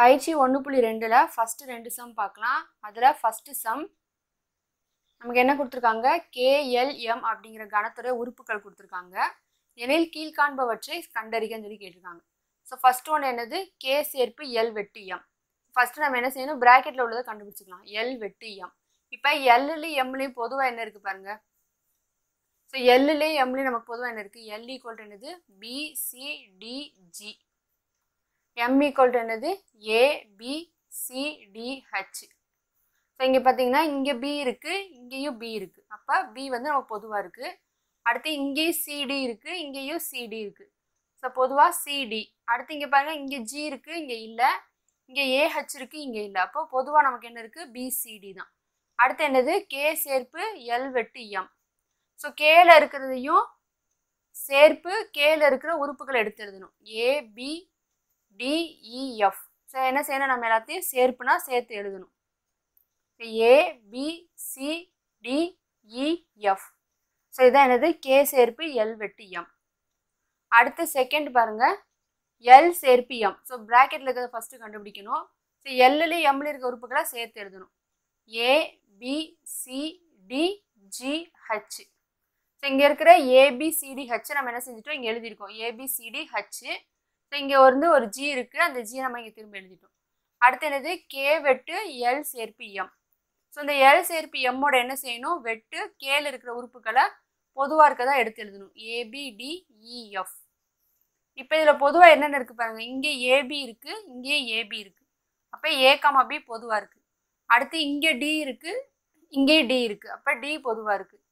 பயிற்சி ஒன்று புள்ளி ரெண்டில் ஃபஸ்ட்டு ரெண்டு சம் பார்க்கலாம் அதில் ஃபஸ்ட்டு சம் நமக்கு என்ன கொடுத்துருக்காங்க கேஎல்எம் அப்படிங்கிற கணத்துடைய உறுப்புகள் கொடுத்துருக்காங்க எனில் கீழ்காண்பவற்றை கண்டறிகன்னு சொல்லி கேட்டிருக்காங்க ஸோ ஃபஸ்ட் ஒன்று என்னது கே சேர்ப்பு எல் வெட்டு எம் ஃபஸ்ட்டு நம்ம என்ன செய்யணும் ப்ராக்கெட்டில் உள்ளதை கண்டுபிடிச்சிக்கலாம் எல் வெட்டு எம் இப்போ எல்லு எம்லேயும் பொதுவாக என்ன இருக்குது பாருங்கள் ஸோ எல்லுலேயும் எம்லேயும் நமக்கு பொதுவாக என்ன இருக்குது எல் ஈக்குவல் என்னது பிசிடிஜி எம் ஈக்குவல் டு என்னது A B C D H so இங்கே பார்த்தீங்கன்னா இங்கே பி இருக்குது இங்கேயும் பி இருக்குது அப்போ பி வந்து நமக்கு பொதுவாக இருக்குது அடுத்து இங்கேயும் சிடி இருக்குது இங்கேயும் சிடி இருக்குது ஸோ பொதுவாக சிடி அடுத்து இங்கே பாருங்கள் இங்கே ஜி இருக்குது இங்கே இல்லை இங்கே ஏஹச் இருக்குது இங்கே இல்லை அப்போ பொதுவாக நமக்கு என்ன இருக்குது பிசிடி தான் அடுத்து என்னது கே சேர்ப்பு எல் வெட்டு எம் ஸோ கேல இருக்கிறதையும் சேர்ப்பு கேல இருக்கிற உறுப்புகளை எடுத்து எழுதணும் A B D E F so e, என்ன செய்யணும் நம்ம எல்லாத்தையும் சேர்ப்புனா சேர்த்து எழுதணும் A B C D E F so இதான் என்னது கே சேர்ப்பு எல் வெட்டு எம் அடுத்து செகண்ட் பாருங்கள் எல் சேர்ப்பு எம் ஸோ ப்ராக்கெட்டில் இருக்கிறத ஃபஸ்ட்டு கண்டுபிடிக்கணும் ஸோ எல்லில் எம்ல இருக்க உறுப்புகளை சேர்த்து எழுதணும் A B C D G H so இங்கே இருக்கிற ஏபிசிடி ஹச் நம்ம என்ன செஞ்சுட்டோம் இங்கே எழுதியிருக்கோம் ஏபிசிடி ஹச் ஸோ இங்கே வந்து ஒரு ஜி இருக்குது அந்த ஜி நம்ம இங்கே திரும்ப எழுதிட்டோம் அடுத்து என்னது கே வெட்டு எல் சேர்ப்பு எம் ஸோ இந்த எல் சேர்ப்பு எம்மோட என்ன செய்யணும் வெட்டு கேல இருக்கிற உறுப்புகளை பொதுவாக தான் எடுத்து எழுதணும் ஏபிடிஇஎஃப் e, இப்போ இதில் பொதுவாக என்னென்ன இருக்குது பாருங்கள் இங்கே ஏபி இருக்குது இங்கே ஏபி இருக்குது அப்போ ஏ காமா பி பொதுவாக இருக்குது அடுத்து இங்கே டி இருக்குது இங்கே டி இருக்குது அப்போ டி பொதுவாக இருக்குது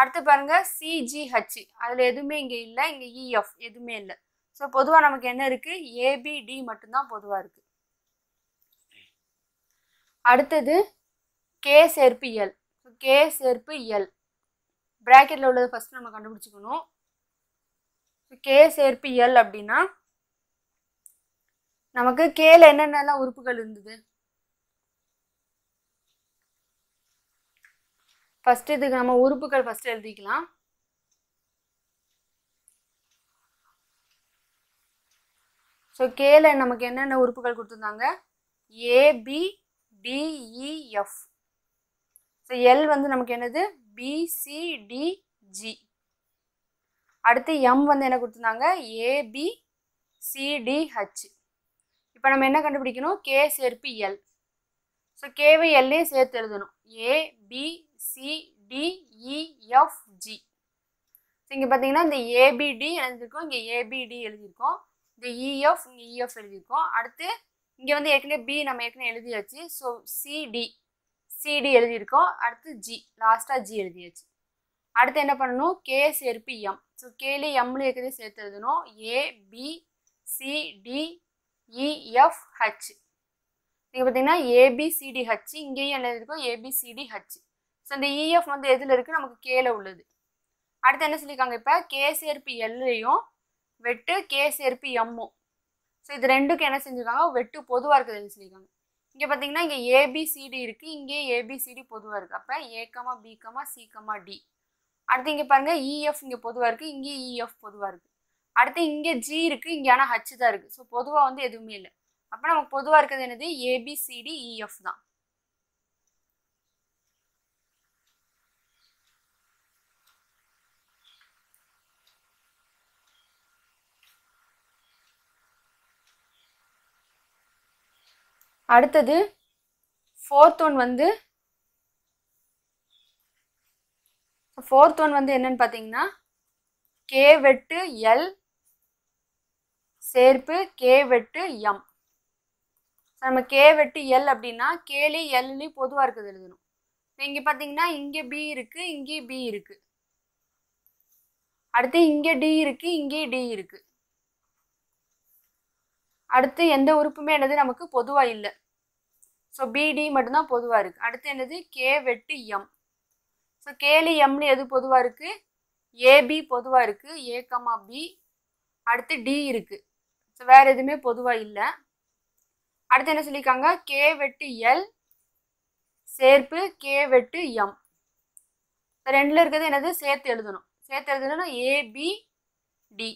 அடுத்து பாருங்கள் சிஜிஹச் அதில் எதுவுமே இங்கே இல்லை இங்கே இஎஃப் e, எதுவுமே இல்லை ஸோ பொதுவாக நமக்கு என்ன இருக்குது ஏபிடி மட்டும்தான் பொதுவாக இருக்குது அடுத்தது கே சேர்ப்பு எல் கே சேர்ப்பு எல் ப்ராக்கெட்டில் உள்ளது ஃபஸ்ட்டு நம்ம கண்டுபிடிச்சிக்கணும் கே சேர்ப்பு எல் அப்படின்னா நமக்கு கேல என்னென்னலாம் உறுப்புகள் இருந்தது ஃபஸ்ட்டு இதுக்கு நம்ம உறுப்புகள் ஃபஸ்ட்டு எழுதிக்கலாம் ஸோ கேல நமக்கு என்னென்ன உறுப்புகள் கொடுத்துருந்தாங்க A B D E F so L e, வந்து நமக்கு என்னது பிசிடிஜி அடுத்து எம் வந்து என்ன கொடுத்துருந்தாங்க ஏபி சிடிஹச் இப்போ நம்ம என்ன கண்டுபிடிக்கணும் கே சேர்ப்பு எல் ஸோ கேவை எல்லையும் சேர்த்து எழுதணும் ஏபிசிடிஇஎஃப்ஜி ஸோ e, இங்கே பார்த்தீங்கன்னா இந்த ஏபிடி எழுதியிருக்கோம் இங்கே ஏபிடி எழுதியிருக்கோம் இந்த இஎஃப் இங்கே இஎஃப் எழுதியிருக்கோம் அடுத்து இங்கே வந்து ஏற்கனவே பி நம்ம ஏற்கனவே எழுதியாச்சு ஸோ சிடி சிடி எழுதியிருக்கோம் அடுத்து ஜி லாஸ்ட்டாக ஜி எழுதியாச்சு அடுத்து என்ன பண்ணணும் கே சேர்ப்பு எம் ஸோ கேலி எம்னு ஏற்கனவே சேர்த்து எழுதணும் A B C D E F H நீங்கள் பார்த்தீங்கன்னா ஏபிசிடி ஹச் இங்கேயும் என்ன எழுதியிருக்கோம் ஏபிசிடி ஹச் ஸோ அந்த இஎஃப் வந்து எதில் இருக்குது நமக்கு கேல உள்ளது அடுத்து என்ன சொல்லியிருக்காங்க இப்போ கே சேர்ப்பு எல்லையும் வெட்டு கே சேர்ப்பு ஸோ இது ரெண்டுக்கும் என்ன செஞ்சுருக்காங்க வெட்டு பொதுவாக இருக்கிறது சொல்லியிருக்காங்க இங்கே பார்த்தீங்கன்னா இங்கே ஏபிசிடி இருக்குது இங்கே ஏபிசிடி பொதுவாக இருக்குது அப்போ ஏக்கமா பிகமா சிகமா டி அடுத்து இங்கே பாருங்கள் இஎஃப் e, இங்கே பொதுவாக இருக்குது இங்கே இஎஃப் e, பொதுவாக இருக்குது அடுத்து இங்கே ஜி இருக்குது இங்கே ஆனால் ஹச் தான் இருக்குது ஸோ பொதுவாக வந்து எதுவுமே இல்லை அப்போ நமக்கு பொதுவாக இருக்கிறது என்னது ஏபிசிடி இஎஃப் e, தான் அடுத்தது ஃபோர்த் ஒன் வந்து ஃபோர்த் ஒன் வந்து என்னன்னு பார்த்தீங்கன்னா கே வெட்டு எல் சேர்ப்பு கே வெட்டு எம் நம்ம கே வெட்டு எல் அப்படின்னா கேலி எல்லி பொதுவாக இருக்குது எழுதணும் இங்கே பார்த்தீங்கன்னா இங்கே பி இருக்குது இங்கே பி இருக்குது அடுத்து இங்கே டி இருக்குது இங்கே டி இருக்குது அடுத்து எந்த உறுப்புமே என்னது நமக்கு பொதுவாக இல்லை ஸோ பிடி மட்டும்தான் பொதுவாக இருக்குது அடுத்து என்னது கே வெட்டு எம் ஸோ கேலி எம்னு எது பொதுவாக இருக்குது ஏபி பொதுவாக இருக்குது ஏ கமா பி அடுத்து டி இருக்குது ஸோ வேறு எதுவுமே பொதுவாக இல்லை அடுத்து என்ன சொல்லியிருக்காங்க கே வெட்டு எல் சேர்ப்பு கே வெட்டு எம் ரெண்டில் இருக்கிறது என்னது சேர்த்து எழுதணும் சேர்த்து எழுதணும்னா ஏபிடி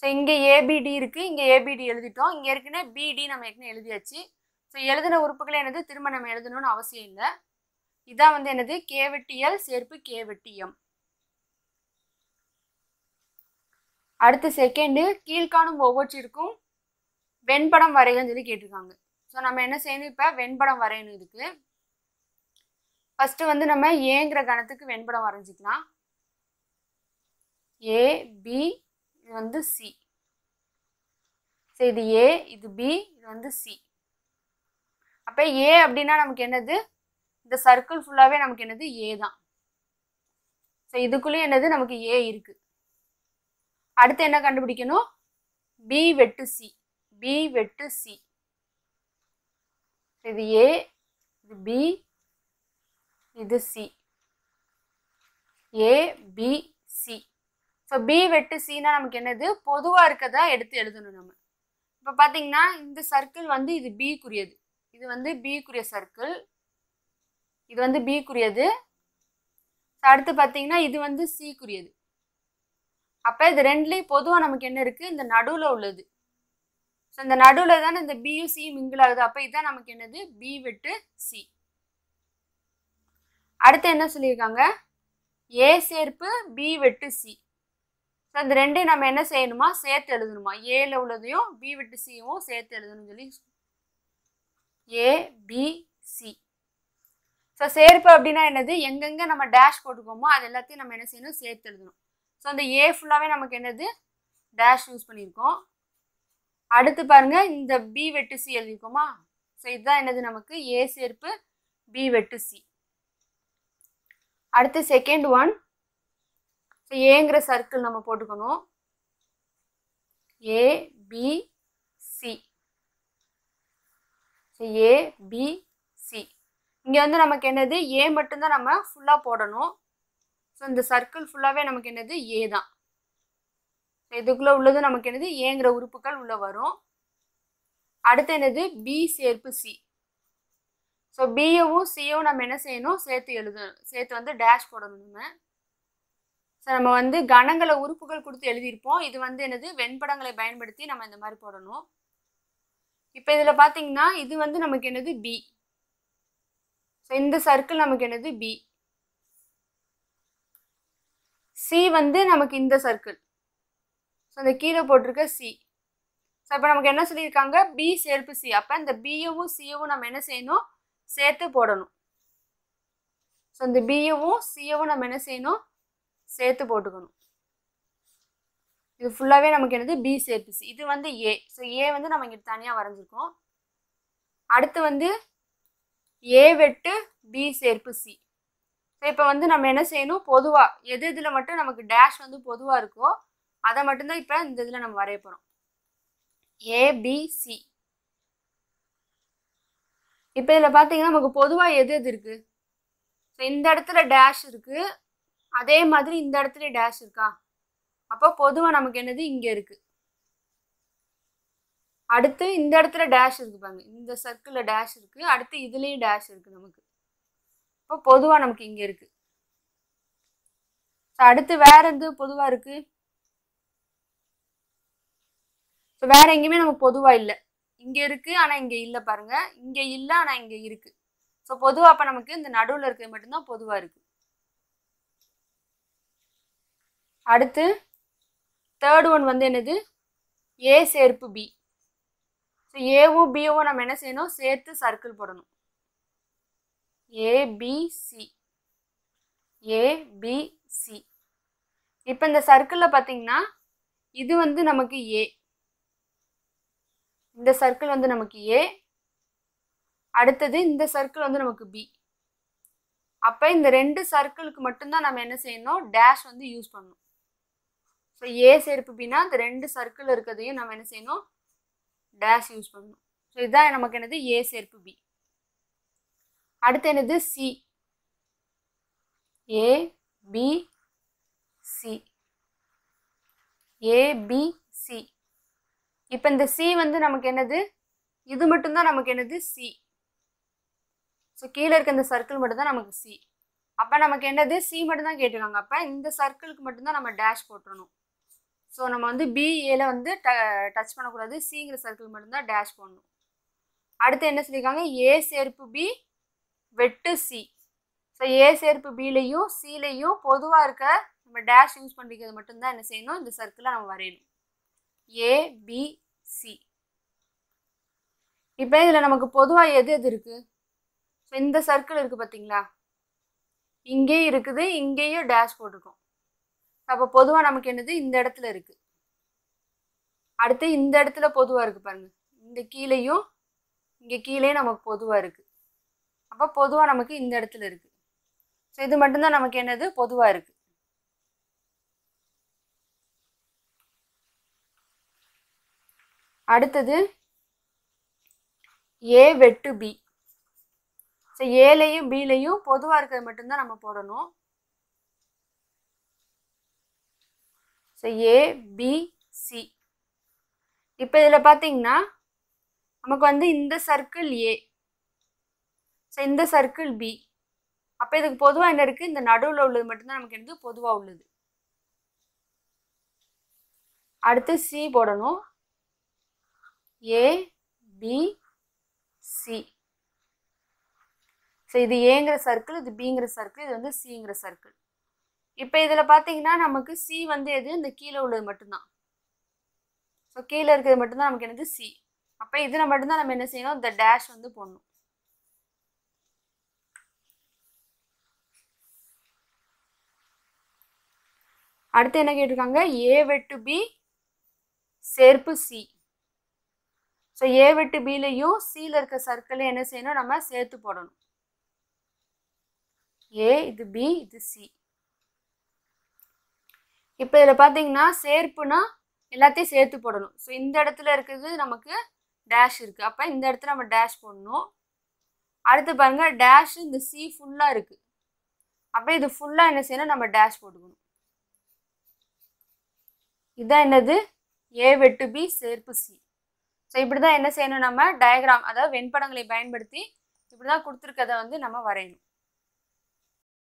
ஸோ இங்கே ஏபிடி இருக்குது இங்கே ஏபிடி எழுதிட்டோம் இங்கே இருக்குன்னா பிடி நம்ம ஏற்கனவே எழுதியாச்சு ஸோ எழுதின உறுப்புகளை என்னது திரும்ப நம்ம எழுதணும்னு அவசியம் இல்லை இதான் வந்து என்னது கேவெட்டியல் சேர்ப்பு கேவெட்டியம் அடுத்த செகண்டு கீழ்காணும் ஒவ்வொற்றிற்கும் வெண்படம் வரையன்னு சொல்லி கேட்டிருக்காங்க ஸோ நம்ம என்ன செய்யணும் இப்போ வெண்படம் வரையணும் இதுக்கு ஃபஸ்ட்டு வந்து நம்ம ஏங்கிற கணத்துக்கு வெண்படம் வரைஞ்சிக்கலாம் ஏ பி வந்து சி இது ஏ இது பி இது வந்து சி அப்போ ஏ அப்படின்னா நமக்கு என்னது இந்த சர்க்கிள் ஃபுல்லாகவே நமக்கு என்னது ஏ தான் ஸோ இதுக்குள்ளேயும் என்னது நமக்கு ஏ இருக்குது அடுத்து என்ன கண்டுபிடிக்கணும் பி வெட்டு சி பி வெட்டு சி இது ஏ இது பி இது C A B C so B வெட்டு சீனா நமக்கு என்னது பொதுவாக இருக்கதான் எடுத்து எழுதணும் நம்ம இப்போ பார்த்தீங்கன்னா இந்த சர்க்கிள் வந்து இது பிக்குரியது இது வந்து பிக்குரிய சர்க்கிள் இது வந்து பிக்குரியது அடுத்து பார்த்தீங்கன்னா இது வந்து சிக்குரியது அப்போ இது ரெண்டுலேயும் பொதுவாக நமக்கு என்ன இருக்குது இந்த நடுவில் உள்ளது ஸோ இந்த நடுவில் தானே இந்த பியும் சி மிங்கிள் ஆகுது அப்போ இதுதான் நமக்கு என்னது பி வெட்டு சி அடுத்து என்ன சொல்லியிருக்காங்க ஏ சேர்ப்பு பி வெட்டு சி ஸோ அந்த ரெண்டையும் நம்ம என்ன செய்யணுமா சேர்த்து எழுதணுமா ஏல உள்ளதையும் பி விட்டு சியும் சேர்த்து எழுதணும் சொல்லி ஏ பி சி ஸோ சேர்ப்பு அப்படின்னா என்னது எங்கெங்கே நம்ம டேஷ் போட்டுக்கோமோ அது எல்லாத்தையும் நம்ம என்ன செய்யணும் சேர்த்து எழுதணும் ஸோ அந்த ஏ ஃபுல்லாகவே நமக்கு என்னது டேஷ் யூஸ் பண்ணியிருக்கோம் அடுத்து பாருங்க இந்த பி வெட்டு சி எழுதிருக்கோமா ஸோ இதுதான் என்னது நமக்கு ஏ சேர்ப்பு பி வெட்டு சி அடுத்து செகண்ட் ஒன் ஸோ ஏங்கிற சர்க்கிள் நம்ம போட்டுக்கணும் ஏ பி ஏபிசி இங்கே வந்து நமக்கு என்னது ஏ மட்டும்தான் நம்ம ஃபுல்லாக போடணும் ஸோ இந்த சர்க்கிள் ஃபுல்லாகவே நமக்கு என்னது ஏ தான் இதுக்குள்ளே உள்ளது நமக்கு என்னது ஏங்கிற உறுப்புகள் உள்ளே வரும் அடுத்து என்னது பி சேர்ப்பு சி ஸோ பிஏவும் சியவும் நம்ம என்ன செய்யணும் சேர்த்து எழுதணும் சேர்த்து வந்து டேஷ் போடணும் நம்ம ஸோ நம்ம வந்து கணங்களை உறுப்புகள் கொடுத்து எழுதியிருப்போம் இது வந்து என்னது வெண்படங்களை பயன்படுத்தி நம்ம இந்த மாதிரி போடணும் இப்போ இதில் பார்த்தீங்கன்னா இது வந்து நமக்கு என்னது பி ஸோ இந்த சர்க்கிள் நமக்கு என்னது பி சி வந்து நமக்கு இந்த சர்க்கிள் ஸோ இந்த கீழே போட்டிருக்க சி ஸோ இப்போ நமக்கு என்ன சொல்லியிருக்காங்க பி சேர்ப்பு சி அப்போ இந்த பியவும் சியவும் நம்ம என்ன செய்யணும் சேர்த்து போடணும் ஸோ இந்த பியவும் சியவும் நம்ம என்ன செய்யணும் சேர்த்து போட்டுக்கணும் இது ஃபுல்லாகவே நமக்கு என்னது பி சேர்த்துச்சு இது வந்து ஏ ஸோ ஏ வந்து நம்ம இங்கே தனியாக வரைஞ்சிருக்கோம் அடுத்து வந்து ஏ வெட்டு பி சேர்ப்பு சி ஸோ இப்போ வந்து நம்ம என்ன செய்யணும் பொதுவாக எது இதில் மட்டும் நமக்கு டேஷ் வந்து பொதுவாக இருக்கோ அதை மட்டும்தான் இப்போ இந்த இதில் நம்ம வரைய போகிறோம் ஏபிசி இப்போ இதில் பார்த்தீங்கன்னா நமக்கு பொதுவாக எது எது இருக்குது ஸோ இந்த இடத்துல டேஷ் இருக்குது அதே மாதிரி இந்த இடத்துல டேஷ் இருக்கா அப்போ பொதுவாக நமக்கு என்னது இங்கே இருக்குது அடுத்து இந்த இடத்துல டேஷ் இருக்குது பாருங்க இந்த சர்க்கிளில் டேஷ் இருக்குது அடுத்து இதுலேயும் டேஷ் இருக்குது நமக்கு இப்போ பொதுவாக நமக்கு இங்கே இருக்குது ஸோ அடுத்து வேற எது பொதுவாக இருக்குது ஸோ வேற எங்கேயுமே நமக்கு பொதுவாக இல்லை இங்கே இருக்குது ஆனால் இங்கே இல்லை பாருங்கள் இங்கே இல்லை ஆனால் இங்கே இருக்குது ஸோ பொதுவாக அப்போ நமக்கு இந்த நடுவில் இருக்கிறது மட்டும்தான் பொதுவாக இருக்குது அடுத்து தேர்ட் ஒன் வந்து என்னது ஏ சேர்ப்பு பி ஸோ ஏவும் பிஓவும் நம்ம என்ன செய்யணும் சேர்த்து சர்க்கிள் போடணும் ஏபிசி ஏபிசி இப்போ இந்த சர்க்கிளில் பார்த்தீங்கன்னா இது வந்து நமக்கு ஏ இந்த சர்க்கிள் வந்து நமக்கு ஏ அடுத்தது இந்த சர்க்கிள் வந்து நமக்கு பி அப்போ இந்த ரெண்டு சர்க்கிளுக்கு மட்டும்தான் நம்ம என்ன செய்யணும் டேஷ் வந்து யூஸ் பண்ணணும் ஸோ ஏ செருப்பு பின்னா அந்த ரெண்டு சர்க்கிள் இருக்கிறதையும் நம்ம என்ன செய்யணும் டேஷ் யூஸ் பண்ணணும் ஸோ இதுதான் நமக்கு என்னது ஏ சேர்ப்பு பி அடுத்து என்னது C A B C A B C இப்போ இந்த சி வந்து நமக்கு என்னது இது மட்டும்தான் நமக்கு என்னது சி ஸோ கீழே இருக்க இந்த சர்க்கிள் மட்டும்தான் நமக்கு சி அப்போ நமக்கு என்னது சி மட்டும்தான் கேட்டிருக்காங்க அப்போ இந்த சர்க்கிளுக்கு மட்டும்தான் நம்ம டேஷ் போட்டுடணும் ஸோ நம்ம வந்து பிஏல வந்து ட டச் பண்ணக்கூடாது சிங்கிற சர்க்கிள் மட்டும்தான் டேஷ் போடணும் அடுத்து என்ன சொல்லியிருக்காங்க ஏ சேர்ப்பு பி வெட்டு சி ஸோ ஏ சேர்ப்பு பிலையும் சிலையும் பொதுவாக இருக்க நம்ம டேஷ் யூஸ் பண்ணிக்கிறது மட்டும்தான் என்ன செய்யணும் இந்த சர்க்கிளை நம்ம வரையணும் ஏ பி சி இப்போ இதில் நமக்கு பொதுவாக எது எது இருக்குது ஸோ இந்த சர்க்கிள் இருக்குது பார்த்தீங்களா இங்கேயும் இருக்குது இங்கேயும் டேஷ் போட்டிருக்கோம் அப்போ பொதுவாக நமக்கு என்னது இந்த இடத்துல இருக்கு அடுத்து இந்த இடத்துல பொதுவாக இருக்கு பாருங்க இந்த கீழேயும் இங்கே கீழே நமக்கு பொதுவாக இருக்கு அப்போ பொதுவாக நமக்கு இந்த இடத்துல இருக்கு ஸோ இது மட்டும்தான் நமக்கு என்னது பொதுவாக இருக்கு அடுத்தது ஏ வெட்டு பி ஸோ ஏலையும் பிலையும் பொதுவாக இருக்கிறது மட்டும்தான் நம்ம போடணும் ஸோ சி இப்போ இதில் பார்த்தீங்கன்னா நமக்கு வந்து இந்த சர்க்கிள் ஏ ஸோ இந்த சர்க்கிள் பி அப்போ இதுக்கு பொதுவாக என்ன இருக்குது இந்த நடுவில் உள்ளது மட்டும்தான் நமக்கு என்னது பொதுவாக உள்ளது அடுத்து சி போடணும் ஏ பி சி ஸோ இது ஏங்கிற சர்க்கிள் இது பிங்கிற சர்க்கிள் இது வந்து சிங்கிற சர்க்கிள் இப்போ இதில் பார்த்தீங்கன்னா நமக்கு சி வந்து எது இந்த கீழே உள்ளது மட்டும்தான் ஸோ கீழே இருக்கிறது மட்டும்தான் நமக்கு என்னது சி அப்போ இதில் மட்டும்தான் நம்ம என்ன செய்யணும் இந்த டேஷ் வந்து போடணும் அடுத்து என்ன கேட்டிருக்காங்க ஏ வெட்டு பி சேர்ப்பு சி ஸோ ஏ வெட்டு பிலையும் சியில் இருக்க சர்க்கிளையும் என்ன செய்யணும் நம்ம சேர்த்து போடணும் ஏ இது பி இது சி இப்போ இதில் பார்த்தீங்கன்னா சேர்ப்புனா எல்லாத்தையும் சேர்த்து போடணும் ஸோ இந்த இடத்துல இருக்கிறது நமக்கு டேஷ் இருக்குது அப்போ இந்த இடத்துல நம்ம டேஷ் போடணும் அடுத்து பாருங்கள் டேஷ் இந்த சி ஃபுல்லாக இருக்குது அப்போ இது ஃபுல்லாக என்ன செய்யணும் நம்ம டேஷ் போட்டுக்கணும் இதுதான் என்னது ஏ வெட்டு பி சேர்ப்பு சி ஸோ இப்படி தான் என்ன செய்யணும் நம்ம டயக்ராம் அதாவது வெண்படங்களை பயன்படுத்தி இப்படி தான் கொடுத்துருக்கதை வந்து நம்ம வரையணும்